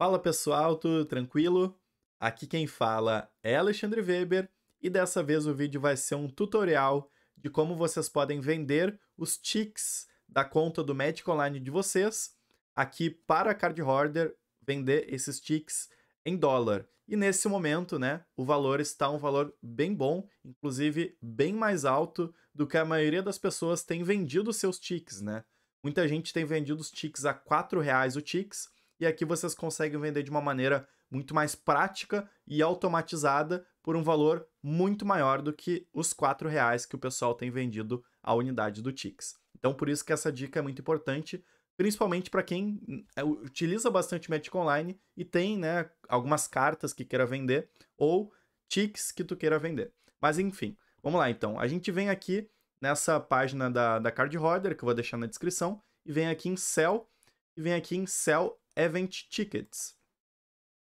Fala pessoal, tudo tranquilo? Aqui quem fala é Alexandre Weber e dessa vez o vídeo vai ser um tutorial de como vocês podem vender os ticks da conta do Magic Online de vocês aqui para a card vender esses ticks em dólar. E nesse momento, né, o valor está um valor bem bom, inclusive bem mais alto do que a maioria das pessoas tem vendido seus ticks, né? Muita gente tem vendido os ticks a R$ reais o ticks, e aqui vocês conseguem vender de uma maneira muito mais prática e automatizada por um valor muito maior do que os R$ reais que o pessoal tem vendido a unidade do Tix. Então, por isso que essa dica é muito importante, principalmente para quem eh, utiliza bastante Magic Online e tem né, algumas cartas que queira vender ou Tix que tu queira vender. Mas enfim, vamos lá então. A gente vem aqui nessa página da, da Card Holder, que eu vou deixar na descrição, e vem aqui em Sell, e vem aqui em Sell Event Tickets.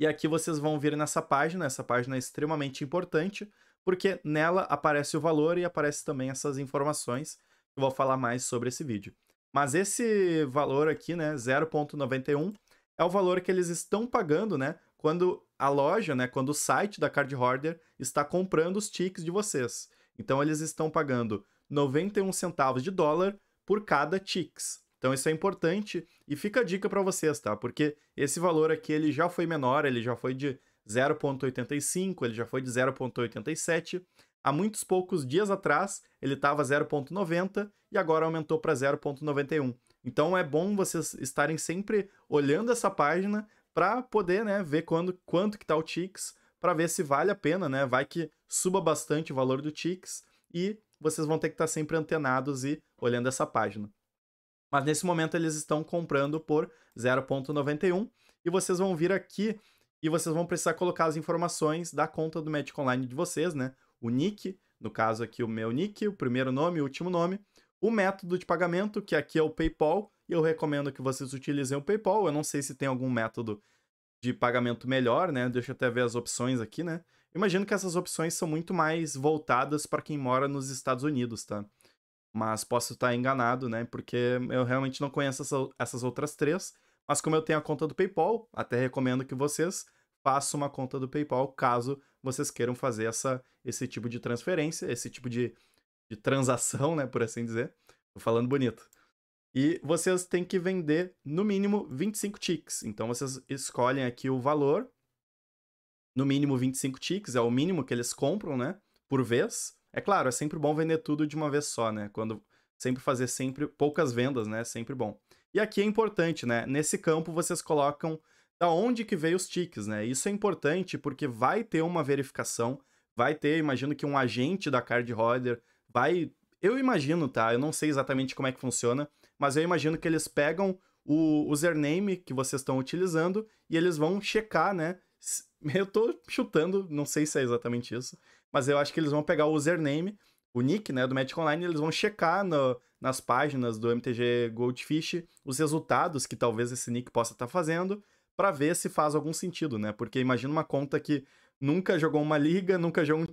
E aqui vocês vão vir nessa página, essa página é extremamente importante, porque nela aparece o valor e aparece também essas informações, eu vou falar mais sobre esse vídeo. Mas esse valor aqui, né, 0.91, é o valor que eles estão pagando, né, quando a loja, né, quando o site da Card Hoarder está comprando os tickets de vocês. Então eles estão pagando 91 centavos de dólar por cada tix. Então isso é importante e fica a dica para vocês, tá? Porque esse valor aqui ele já foi menor, ele já foi de 0.85, ele já foi de 0.87. Há muitos poucos dias atrás ele estava 0.90 e agora aumentou para 0.91. Então é bom vocês estarem sempre olhando essa página para poder, né, ver quando, quanto que está o Tix, para ver se vale a pena, né? Vai que suba bastante o valor do Tix e vocês vão ter que estar tá sempre antenados e olhando essa página. Mas nesse momento eles estão comprando por 0.91 e vocês vão vir aqui e vocês vão precisar colocar as informações da conta do Magic Online de vocês, né? O nick, no caso aqui o meu nick, o primeiro nome, o último nome, o método de pagamento, que aqui é o PayPal, e eu recomendo que vocês utilizem o PayPal. Eu não sei se tem algum método de pagamento melhor, né? Deixa eu até ver as opções aqui, né? Imagino que essas opções são muito mais voltadas para quem mora nos Estados Unidos, tá? Mas posso estar enganado, né? Porque eu realmente não conheço essa, essas outras três. Mas como eu tenho a conta do PayPal, até recomendo que vocês façam uma conta do PayPal caso vocês queiram fazer essa, esse tipo de transferência, esse tipo de, de transação, né? Por assim dizer. Tô falando bonito. E vocês têm que vender, no mínimo, 25 ticks. Então vocês escolhem aqui o valor. No mínimo 25 ticks, é o mínimo que eles compram, né? Por vez. É claro, é sempre bom vender tudo de uma vez só, né? Quando sempre fazer sempre poucas vendas, né? Sempre bom. E aqui é importante, né? Nesse campo vocês colocam da onde que veio os tiques, né? Isso é importante porque vai ter uma verificação, vai ter, imagino que um agente da card holder vai, eu imagino, tá? Eu não sei exatamente como é que funciona, mas eu imagino que eles pegam o username que vocês estão utilizando e eles vão checar, né? Eu tô chutando, não sei se é exatamente isso, mas eu acho que eles vão pegar o username, o nick, né, do Magic Online, eles vão checar no, nas páginas do MTG Goldfish os resultados que talvez esse nick possa estar tá fazendo, para ver se faz algum sentido, né? Porque imagina uma conta que nunca jogou uma liga, nunca jogou um,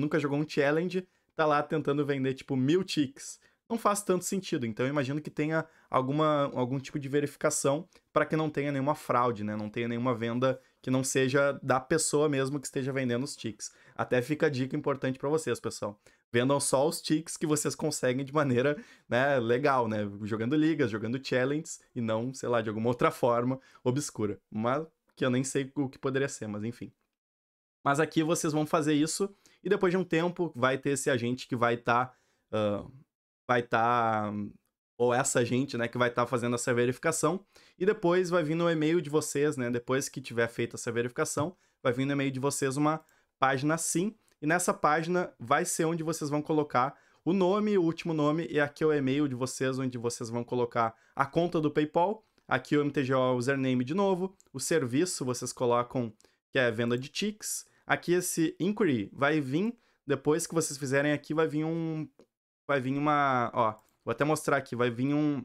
nunca jogou um challenge, tá lá tentando vender, tipo, mil ticks. Não faz tanto sentido, então eu imagino que tenha alguma, algum tipo de verificação para que não tenha nenhuma fraude, né? Não tenha nenhuma venda que não seja da pessoa mesmo que esteja vendendo os tiques. Até fica a dica importante para vocês, pessoal. Vendam só os tiques que vocês conseguem de maneira né, legal, né? Jogando ligas, jogando challenges e não, sei lá, de alguma outra forma obscura. Mas que eu nem sei o que poderia ser, mas enfim. Mas aqui vocês vão fazer isso e depois de um tempo vai ter esse agente que vai estar. Tá, uh, vai estar tá ou essa gente, né, que vai estar tá fazendo essa verificação, e depois vai vir no e-mail de vocês, né, depois que tiver feita essa verificação, vai vir no e-mail de vocês uma página sim, e nessa página vai ser onde vocês vão colocar o nome, o último nome, e aqui é o e-mail de vocês, onde vocês vão colocar a conta do PayPal, aqui o MTGO é username de novo, o serviço vocês colocam que é venda de ticks, aqui esse inquiry vai vir, depois que vocês fizerem aqui vai vir um, vai vir uma, ó, Vou até mostrar aqui, vai vir um,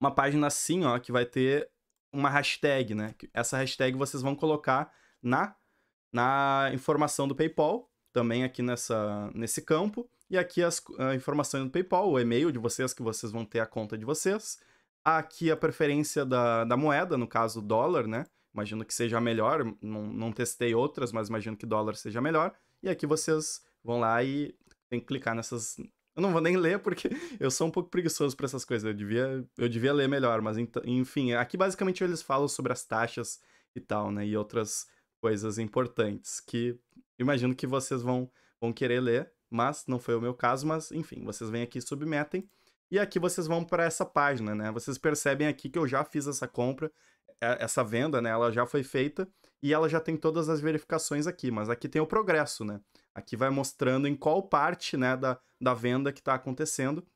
uma página assim, ó, que vai ter uma hashtag, né? Essa hashtag vocês vão colocar na, na informação do PayPal, também aqui nessa, nesse campo. E aqui as, informações do PayPal, o e-mail de vocês, que vocês vão ter a conta de vocês. Aqui a preferência da, da moeda, no caso dólar, né? Imagino que seja melhor, não, não testei outras, mas imagino que dólar seja melhor. E aqui vocês vão lá e tem que clicar nessas, eu não vou nem ler porque eu sou um pouco preguiçoso para essas coisas. Eu devia, eu devia ler melhor, mas enfim, aqui basicamente eles falam sobre as taxas e tal, né? E outras coisas importantes que imagino que vocês vão, vão querer ler, mas não foi o meu caso, mas enfim, vocês vêm aqui e submetem. E aqui vocês vão para essa página, né? Vocês percebem aqui que eu já fiz essa compra, é, essa venda, né? Ela já foi feita e ela já tem todas as verificações aqui, mas aqui tem o progresso, né? Aqui vai mostrando em qual parte né, da, da venda que está acontecendo.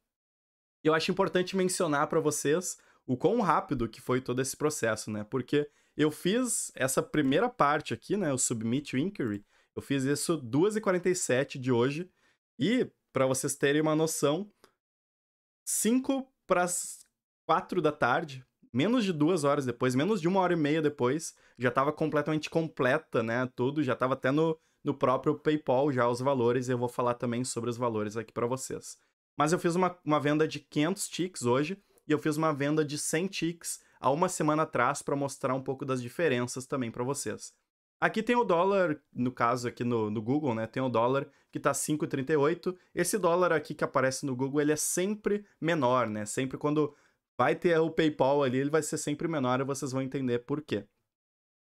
Eu acho importante mencionar para vocês o quão rápido que foi todo esse processo, né? Porque eu fiz essa primeira parte aqui, né? O Submit Inquiry. Eu fiz isso 2h47 de hoje. E, para vocês terem uma noção, 5 para as 4 da tarde, menos de duas horas depois, menos de uma hora e meia depois, já estava completamente completa, né? Tudo, já estava até no, no próprio PayPal já os valores, eu vou falar também sobre os valores aqui para vocês. Mas eu fiz uma, uma venda de 500 ticks hoje e eu fiz uma venda de 100 ticks há uma semana atrás para mostrar um pouco das diferenças também para vocês. Aqui tem o dólar, no caso aqui no, no Google, né? Tem o dólar que está 5,38. Esse dólar aqui que aparece no Google, ele é sempre menor, né? Sempre quando vai ter o PayPal ali, ele vai ser sempre menor e vocês vão entender por quê.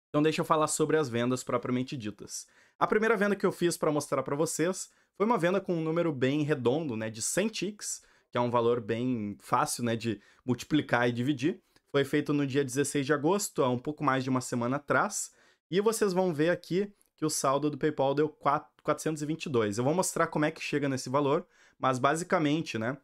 Então deixa eu falar sobre as vendas propriamente ditas. A primeira venda que eu fiz para mostrar para vocês foi uma venda com um número bem redondo, né, de 100 ticks, que é um valor bem fácil, né, de multiplicar e dividir. Foi feito no dia 16 de agosto, há um pouco mais de uma semana atrás, e vocês vão ver aqui que o saldo do PayPal deu 422. Eu vou mostrar como é que chega nesse valor, mas basicamente, né,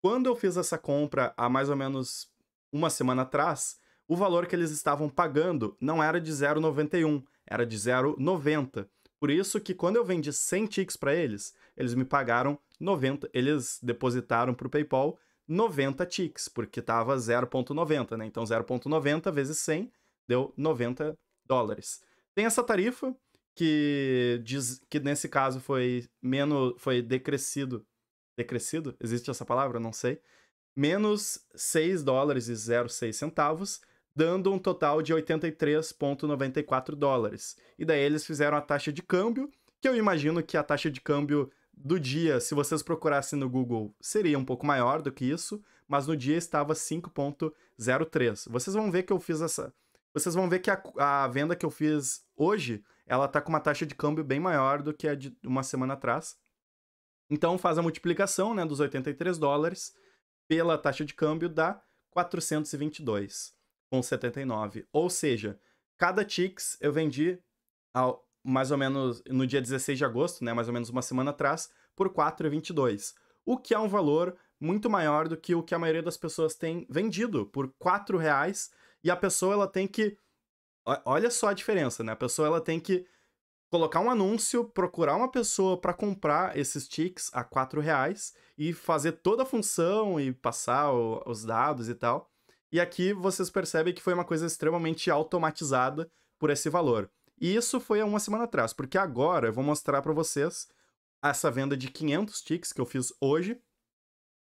quando eu fiz essa compra há mais ou menos uma semana atrás, o valor que eles estavam pagando não era de 0,91, era de 0,90. Por isso que quando eu vendi 100 ticks para eles, eles me pagaram 90, eles depositaram para o PayPal 90 ticks, porque estava 0.90, né? Então 0.90 vezes 100 deu 90 dólares. Tem essa tarifa que diz que nesse caso foi menos foi decrescido. Decrescido? Existe essa palavra? Não sei. Menos 6 dólares e 06 centavos dando um total de 83,94 dólares. E daí eles fizeram a taxa de câmbio, que eu imagino que a taxa de câmbio do dia, se vocês procurassem no Google, seria um pouco maior do que isso, mas no dia estava 5.03. Vocês vão ver que eu fiz essa. Vocês vão ver que a, a venda que eu fiz hoje, ela tá com uma taxa de câmbio bem maior do que a de uma semana atrás. Então faz a multiplicação né, dos 83 dólares pela taxa de câmbio dá 422 com 79. Ou seja, cada Tix eu vendi ao, mais ou menos no dia 16 de agosto, né, mais ou menos uma semana atrás, por 4,22, o que é um valor muito maior do que o que a maioria das pessoas tem vendido por 4 reais e a pessoa ela tem que olha só a diferença, né? A pessoa ela tem que colocar um anúncio, procurar uma pessoa para comprar esses ticks a 4 reais e fazer toda a função e passar o, os dados e tal. E aqui vocês percebem que foi uma coisa extremamente automatizada por esse valor. E isso foi há uma semana atrás, porque agora eu vou mostrar para vocês essa venda de 500 ticks que eu fiz hoje.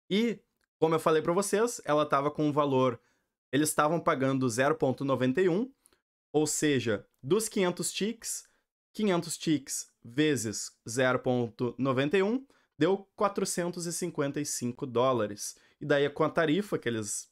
E, como eu falei para vocês, ela estava com um valor... Eles estavam pagando 0.91, ou seja, dos 500 ticks, 500 ticks vezes 0.91 deu 455 dólares. E daí, com a tarifa que eles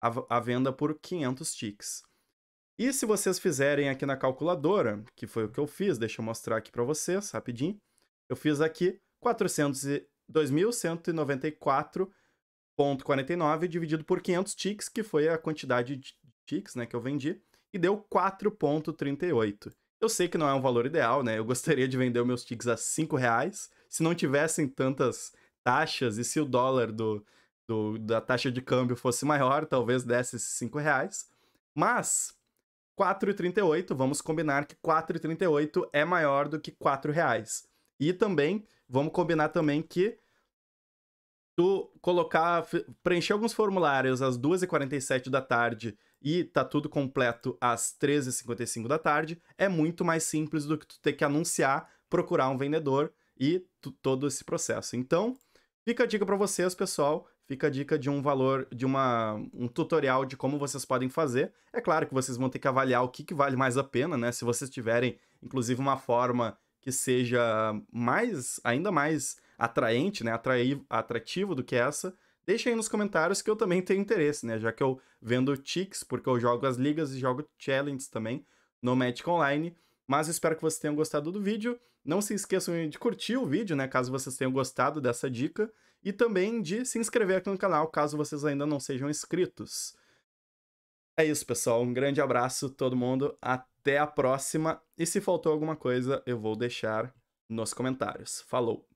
à venda por 500 ticks. E se vocês fizerem aqui na calculadora, que foi o que eu fiz, deixa eu mostrar aqui para vocês rapidinho. Eu fiz aqui 2.194.49 dividido por 500 ticks, que foi a quantidade de ticks né, que eu vendi, e deu 4.38. Eu sei que não é um valor ideal, né? Eu gostaria de vender meus ticks a 5 reais. Se não tivessem tantas taxas e se o dólar do, do, da taxa de câmbio fosse maior, talvez desse 5 reais. Mas 4,38, vamos combinar que 4,38 é maior do que 4 reais. E também, vamos combinar também que tu colocar, preencher alguns formulários às 2h47 da tarde e tá tudo completo às 13h55 da tarde, é muito mais simples do que tu ter que anunciar, procurar um vendedor e todo esse processo. Então, fica a dica para vocês, pessoal, fica a dica de um valor, de uma, um tutorial de como vocês podem fazer. É claro que vocês vão ter que avaliar o que, que vale mais a pena, né? Se vocês tiverem, inclusive, uma forma que seja mais, ainda mais atraente, né? Atrair, atrativo do que essa, deixa aí nos comentários que eu também tenho interesse, né? Já que eu vendo ticks, porque eu jogo as ligas e jogo challenges também no Magic Online. Mas espero que vocês tenham gostado do vídeo. Não se esqueçam de curtir o vídeo, né? Caso vocês tenham gostado dessa dica. E também de se inscrever aqui no canal, caso vocês ainda não sejam inscritos. É isso, pessoal. Um grande abraço, todo mundo. Até a próxima. E se faltou alguma coisa, eu vou deixar nos comentários. Falou!